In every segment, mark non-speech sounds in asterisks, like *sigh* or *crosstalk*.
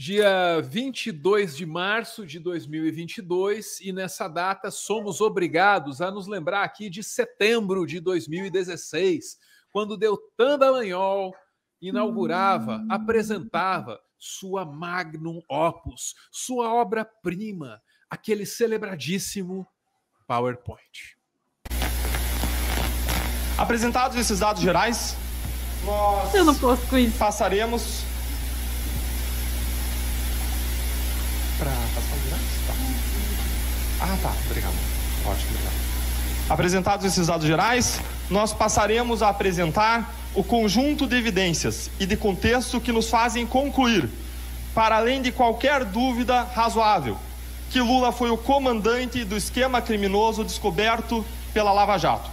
Dia 22 de março de 2022, e nessa data somos obrigados a nos lembrar aqui de setembro de 2016, quando Deltan Dallagnol inaugurava, hum. apresentava sua magnum opus, sua obra-prima, aquele celebradíssimo PowerPoint. Apresentados esses dados gerais, nós Eu não posso com isso. passaremos Ah, tá, obrigado. Ótimo, obrigado. Apresentados esses dados gerais, nós passaremos a apresentar o conjunto de evidências e de contexto que nos fazem concluir, para além de qualquer dúvida razoável, que Lula foi o comandante do esquema criminoso descoberto pela Lava Jato.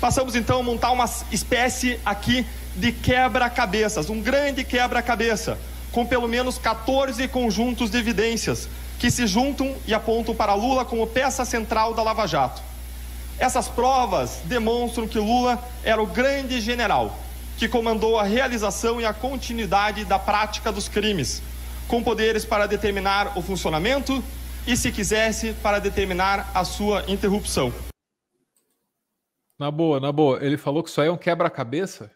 Passamos então a montar uma espécie aqui de quebra-cabeças, um grande quebra-cabeça, com pelo menos 14 conjuntos de evidências que se juntam e apontam para Lula como peça central da Lava Jato. Essas provas demonstram que Lula era o grande general que comandou a realização e a continuidade da prática dos crimes, com poderes para determinar o funcionamento e, se quisesse, para determinar a sua interrupção. Na boa, na boa. Ele falou que isso aí é um quebra-cabeça?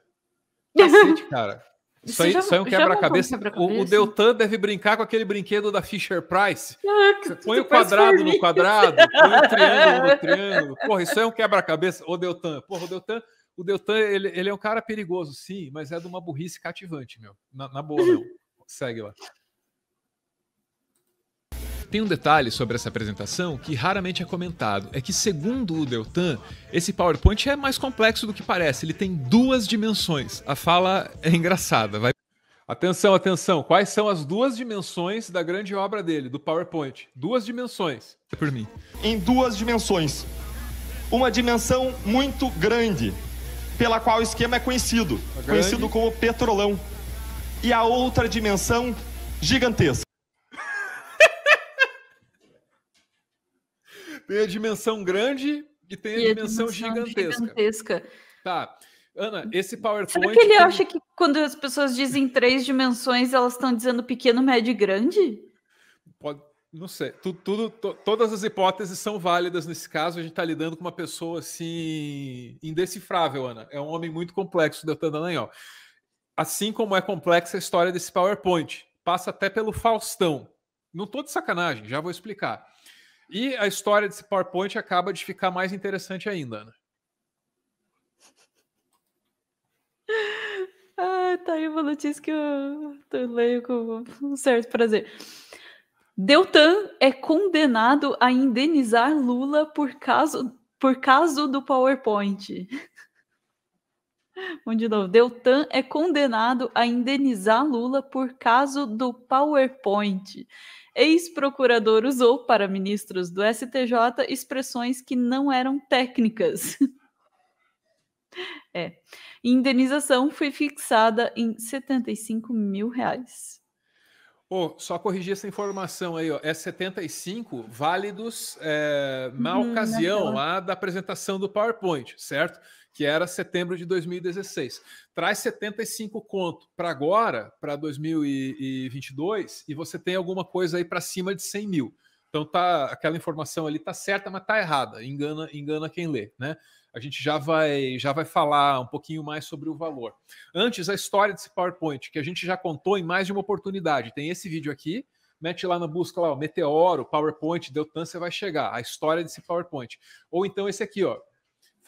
Cacete, *laughs* cara. Isso, aí, já, isso aí é um é quebra-cabeça. Quebra o, o, Deltan deve brincar com aquele brinquedo da Fisher Price. Ah, põe o quadrado no quadrado, põe o *laughs* triângulo no triângulo. Porra, isso aí é um quebra-cabeça. O Deltan. Porra, o Deltan, o Deltan ele, ele é um cara perigoso, sim, mas é de uma burrice cativante, meu. Na, na boa, meu. Segue lá. Tem um detalhe sobre essa apresentação que raramente é comentado, é que segundo o Deltan, esse PowerPoint é mais complexo do que parece, ele tem duas dimensões. A fala é engraçada, vai Atenção, atenção. Quais são as duas dimensões da grande obra dele, do PowerPoint? Duas dimensões. É por mim. Em duas dimensões. Uma dimensão muito grande, pela qual o esquema é conhecido, conhecido como petrolão. E a outra dimensão gigantesca. Tem a dimensão grande e tem a, e dimensão, a dimensão gigantesca. gigantesca. Tá. Ana, esse PowerPoint. Será que ele tem... acha que quando as pessoas dizem três dimensões, elas estão dizendo pequeno, médio e grande? Pode, não sei. Tudo, tudo todas as hipóteses são válidas nesse caso. A gente está lidando com uma pessoa assim indecifrável, Ana. É um homem muito complexo, Deltan Dallagnol. Assim como é complexa a história desse PowerPoint, passa até pelo Faustão. Não estou de sacanagem, já vou explicar. E a história desse PowerPoint acaba de ficar mais interessante ainda, né? *laughs* Ah, tá aí uma notícia que eu, leio com um certo prazer. Deltan é condenado a indenizar Lula por caso, por caso do PowerPoint. *laughs* Vamos de novo. Deltan é condenado a indenizar Lula por caso do PowerPoint ex-procurador usou para ministros do STJ expressões que não eram técnicas. *laughs* É. Indenização foi fixada em 75 mil reais. Oh, só corrigir essa informação aí, ó. É 75 válidos é, na hum, ocasião lá da apresentação do PowerPoint, certo? que era setembro de 2016. Traz 75 conto para agora, para 2022, e você tem alguma coisa aí para cima de 100 mil. Então tá, aquela informação ali tá certa, mas tá errada. Engana, engana quem lê, né? A gente já vai, já vai falar um pouquinho mais sobre o valor. Antes a história desse PowerPoint que a gente já contou em mais de uma oportunidade. Tem esse vídeo aqui, mete lá na busca lá, ó, Meteoro, PowerPoint, Deltan, você vai chegar. A história desse PowerPoint. Ou então esse aqui, ó,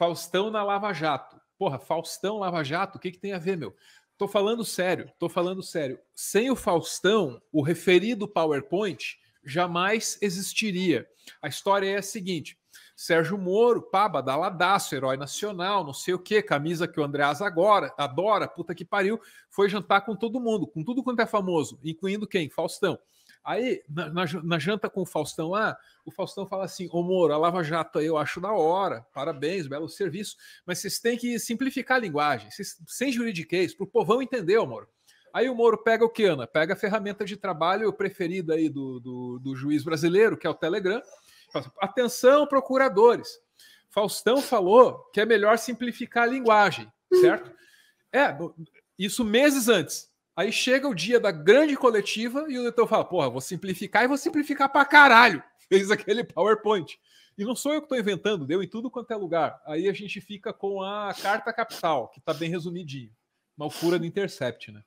Faustão na Lava Jato. Porra, Faustão, Lava Jato, o que, que tem a ver, meu? Tô falando sério, tô falando sério. Sem o Faustão, o referido PowerPoint jamais existiria. A história é a seguinte: Sérgio Moro, paba, daladaço, herói nacional, não sei o quê, camisa que o Andreas agora adora, puta que pariu, foi jantar com todo mundo, com tudo quanto é famoso, incluindo quem? Faustão. Aí, na, na, na, janta com o Faustão, lá, ah, o Faustão fala assim: Ô Moro, a Lava Jato aí eu acho da hora, parabéns, belo serviço, mas vocês têm que simplificar a linguagem, sem juridiquês, para o povão entender, ô Moro. Aí o Moro pega o que, Ana? Pega a ferramenta de trabalho preferida aí do, do, do juiz brasileiro, que é o Telegram. Fala, assim, Atenção, procuradores. Faustão falou que é melhor simplificar a linguagem, certo? É, isso meses antes. Aí chega o dia da grande coletiva e o leitor fala: porra, vou simplificar e vou simplificar pra caralho. *laughs* Fez aquele PowerPoint. E não sou eu que estou inventando, deu em tudo quanto é lugar. Aí a gente fica com a carta capital, que está bem resumidinho. Malcura do Intercept, né?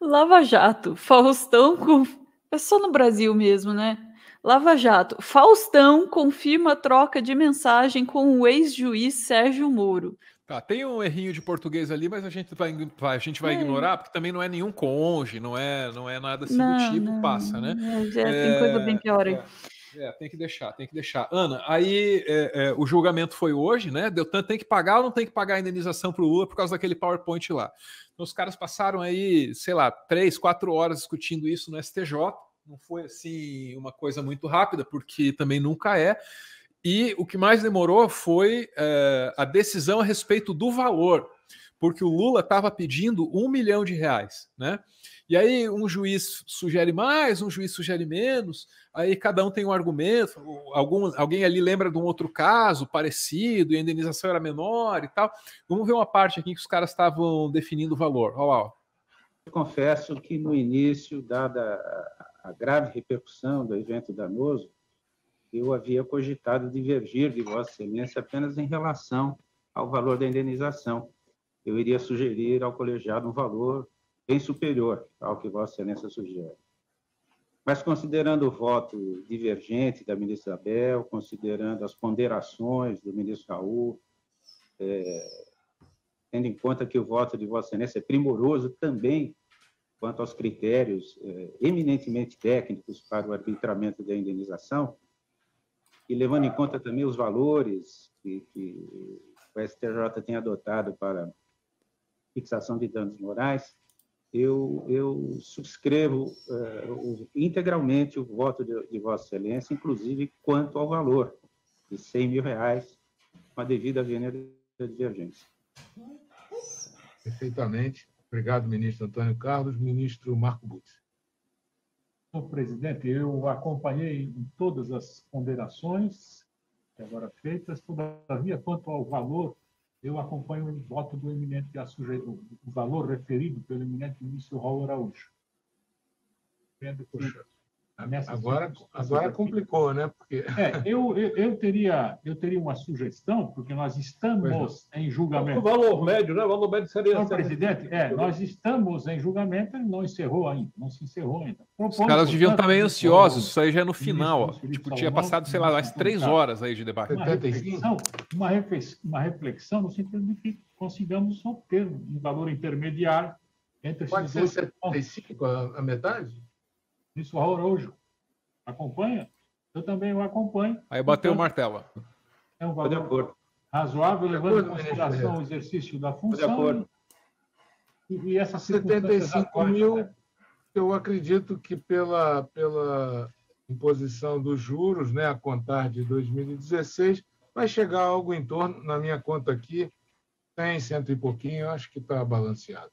Lava Jato, Faustão com. É só no Brasil mesmo, né? Lava Jato, Faustão confirma troca de mensagem com o ex-juiz Sérgio Moro. Tá, tem um errinho de português ali, mas a gente vai, a gente vai é. ignorar, porque também não é nenhum conge, não é, não é nada assim não, do tipo, não, passa, né? é, tem coisa bem pior aí. É, é, tem que deixar, tem que deixar. Ana, aí é, é, o julgamento foi hoje, né? Deu tanto, tem que pagar ou não tem que pagar a indenização para o Lula por causa daquele PowerPoint lá. Então os caras passaram aí, sei lá, três, quatro horas discutindo isso no STJ. Não foi assim uma coisa muito rápida, porque também nunca é. E o que mais demorou foi é, a decisão a respeito do valor, porque o Lula estava pedindo um milhão de reais, né? E aí um juiz sugere mais, um juiz sugere menos, aí cada um tem um argumento, algum, alguém ali lembra de um outro caso parecido, e a indenização era menor e tal. Vamos ver uma parte aqui que os caras estavam definindo o valor. Olha lá. Eu confesso que no início, dada a grave repercussão do evento danoso, eu havia cogitado divergir de Vossa Excelência apenas em relação ao valor da indenização. Eu iria sugerir ao colegiado um valor bem superior ao que Vossa Excelência sugere. Mas, considerando o voto divergente da ministra Abel, considerando as ponderações do ministro Raul, é, tendo em conta que o voto de Vossa Excelência é primoroso também quanto aos critérios é, eminentemente técnicos para o arbitramento da indenização, e levando em conta também os valores que, que o STJ tem adotado para fixação de danos morais, eu, eu subscrevo uh, integralmente o voto de, de, Vossa Excelência, inclusive quanto ao valor de 100 mil reais, com a devida venera de emergência. Perfeitamente. Obrigado, ministro Antônio Carlos. Ministro Marco Butz. Senhor presidente, eu acompanhei em todas as ponderações que agora feitas, todavia, quanto ao valor, eu acompanho o voto do eminente, o valor referido pelo eminente ministro Raul Araújo. Vendo puxando. Agora, é agora complicou, né? Porque... É, eu, eu, eu, teria, eu teria uma sugestão, porque nós estamos é. em julgamento. O valor médio, né? O valor médio seria. Não, presidente, é, nós estamos em julgamento, ele não encerrou ainda, não se encerrou ainda. Os caras deviam estar meio ansiosos, isso aí já é no final. Ó. Tipo, tinha passado, sei lá, mais três horas aí de debate. Uma reflexão, uma reflexão, uma reflexão no sentido de que consigamos obter um valor intermediário entre esses ser 75 a metade? Isso Araújo acompanha? Eu também o acompanho. Aí bateu então, o martelo. É um valor razoável, levando em consideração o exercício da função. E, e essa 75 mil, né? eu acredito que pela, pela imposição dos juros, né, a contar de 2016, vai chegar algo em torno, na minha conta aqui, tem cento e pouquinho, acho que está balanceado.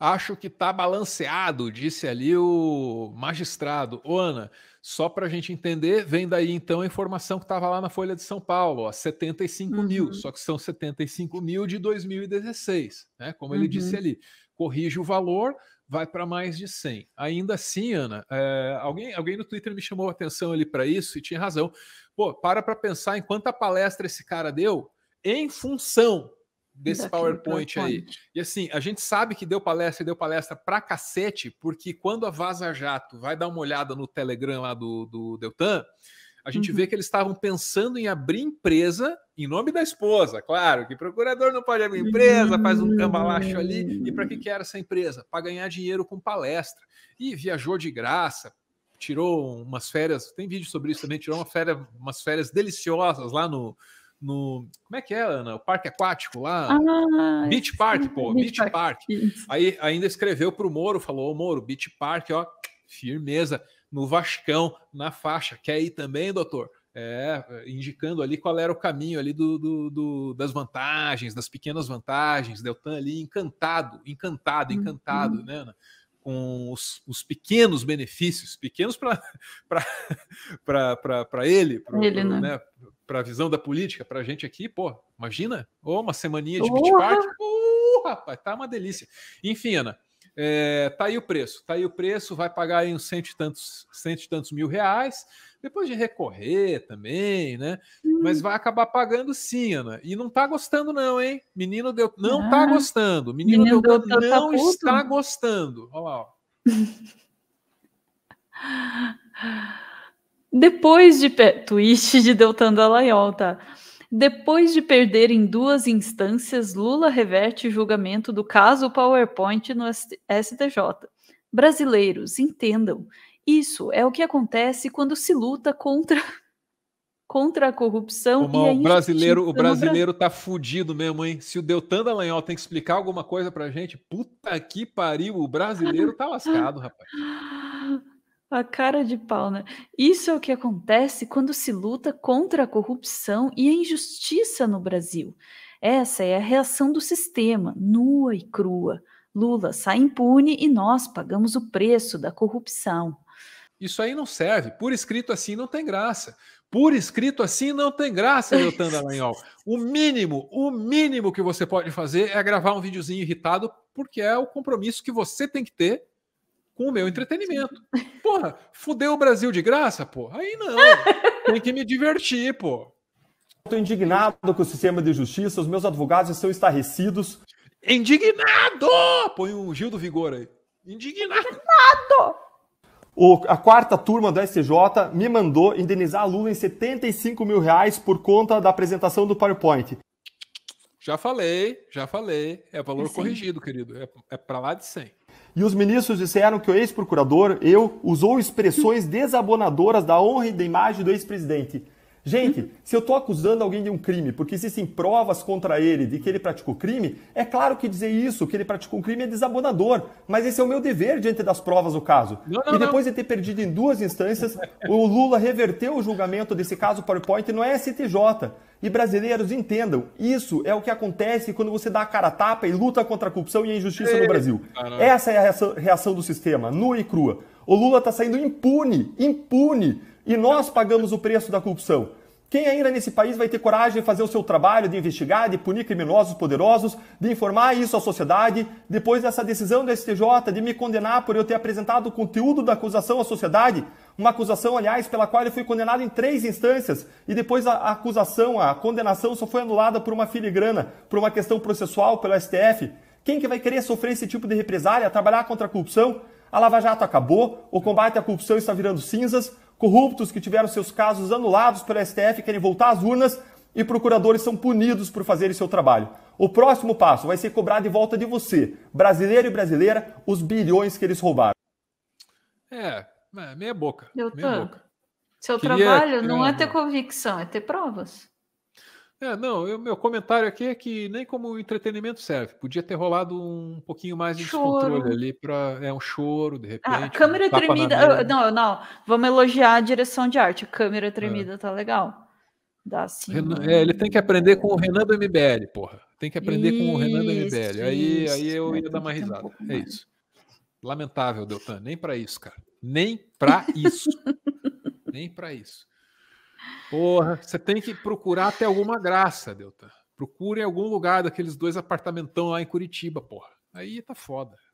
Acho que está balanceado, disse ali o magistrado. Ô, Ana, só para a gente entender, vem daí então a informação que estava lá na Folha de São Paulo, ó, 75 uhum. mil, só que são 75 mil de 2016, né? Como ele uhum. disse ali. Corrige o valor, vai para mais de 100. Ainda assim, Ana, é, alguém, alguém no Twitter me chamou a atenção ali para isso e tinha razão. Pô, para para pensar em quanta palestra esse cara deu em função desse PowerPoint, PowerPoint, aí. E assim, a gente sabe que deu palestra e deu palestra pra cacete, porque quando a Vaza Jato vai dar uma olhada no Telegram lá do, do Deltan, a gente uhum. vê que eles estavam pensando em abrir empresa em nome da esposa, claro, que procurador não pode abrir empresa, faz um cambalacho ali. E para que, que era essa empresa? Para ganhar dinheiro com palestra. E viajou de graça, tirou umas férias, tem vídeo sobre isso também, tirou uma férias, umas férias deliciosas lá no, no. Como é que é, Ana? O parque aquático lá? Ah, Beach Park, pô. Beach, Park. Park. Aí ainda escreveu pro Moro, falou: Ô Moro, Beach Park, ó, firmeza, no Vascão, na faixa. Quer ir também, doutor? É, indicando ali qual era o caminho ali do, do, do das vantagens, das pequenas vantagens. Deltan ali encantado, encantado, encantado, uhum. né, Ana? com os, os, pequenos benefícios, pequenos para *laughs* ele, para ele, né? né? para a visão da política, para a gente aqui, pô, imagina, ou oh, uma semaninha de beach party, uh, rapaz, tá uma delícia. Enfim, Ana, é, tá aí o preço, tá aí o preço, vai pagar aí uns cento e tantos, cento e tantos mil reais, depois de recorrer também, né? Hum. Mas vai acabar pagando sim, Ana. E não tá gostando, não, hein? Menino deu. Não tá ah, tá gostando. Menino, menino deu, não está gostando. Olha lá, ó. *laughs* Depois de. Tweet de Deltan Dallagnol, tá? Depois de perder em duas instâncias, Lula reverte julgamento do caso PowerPoint no STJ. Brasileiros, entendam. Isso é o que acontece quando se luta contra *laughs* contra a corrupção Ô, mal, a o brasileiro o brasileiro tá fudido mesmo hein se o Deltan Dallagnol tem que explicar alguma coisa pra gente puta que pariu o brasileiro tá lascado rapaz *laughs* A cara de pau, né? Isso é o que acontece quando se luta contra a corrupção e a injustiça no Brasil. Essa é a reação do sistema, nua e crua. Lula sai impune e nós pagamos o preço da corrupção. Isso aí não serve. Por escrito assim não tem graça. Por escrito assim não tem graça, Leotan Dallagnol. O mínimo, o mínimo que você pode fazer é gravar um videozinho irritado, porque é o compromisso que você tem que ter com o meu entretenimento. *laughs* Porra, fudeu o Brasil de graça, pô? Aí não. *laughs* Tem que me divertir, pô. Estou indignado com o sistema de justiça, os meus advogados estão estarrecidos. Indignado! Põe o Gil do Vigor aí. Indignado! indignado. O, a quarta turma do STJ me mandou indenizar a Lula em 75 mil reais por conta da apresentação do PowerPoint. Já falei, já falei. É valor corrigido, querido. É, é para lá de 100. E os ministros disseram que o ex-procurador, eu, usou expressões *laughs* desabonadoras da honra e da imagem do ex-presidente. Gente, se eu estou acusando alguém de um crime porque existem provas contra ele de que ele praticou crime, é claro que dizer isso, que ele praticou um crime, é desabonador. Mas esse é o meu dever diante das provas do caso. Não, não, e depois não. de ter perdido em duas instâncias, o Lula reverteu o julgamento desse caso PowerPoint no STJ. E brasileiros entendam, isso é o que acontece quando você dá a cara a tapa e luta contra a corrupção e a injustiça no é. Brasil. Caramba. Essa é a reação, reação do sistema, nua e crua. O Lula está saindo impune, impune, e nós pagamos o preço da corrupção. Quem ainda nesse país vai ter coragem de fazer o seu trabalho de investigar, de punir criminosos poderosos, de informar isso à sociedade, depois dessa decisão do STJ de me condenar por eu ter apresentado o conteúdo da acusação à sociedade? Uma acusação, aliás, pela qual ele foi condenado em três instâncias e depois a acusação, a condenação só foi anulada por uma filigrana, por uma questão processual pelo STF. Quem que vai querer sofrer esse tipo de represália, trabalhar contra a corrupção? A Lava Jato acabou, o combate à corrupção está virando cinzas, corruptos que tiveram seus casos anulados pelo STF querem voltar às urnas e procuradores são punidos por fazerem seu trabalho. O próximo passo vai ser cobrar de volta de você, brasileiro e brasileira, os bilhões que eles roubaram. É, é, meia boca. Eu meia boca. Seu Queria trabalho não é ter convicção, é ter provas. É, não, meu comentário aqui é que nem como entretenimento serve. Podia ter rolado um pouquinho mais de choro. descontrole ali para é um choro de ah, repente. Ah, câmera um tremida, não, não. Vamos elogiar a direção de arte. A câmera é. tremida é. tá legal. Dá sim. É, ele tem que aprender com o Renan do MBL, porra. Tem que aprender isso, com o Renan do MBL. Aí, isso, aí eu ia dar uma risada. Um é isso. Lamentável, Deltan. Nem para isso, cara. Nem para isso. Nem para isso. Porra, você tem que procurar até alguma graça, Delta. Procure em algum lugar daqueles dois apartamentão lá em Curitiba, porra. Aí tá foda.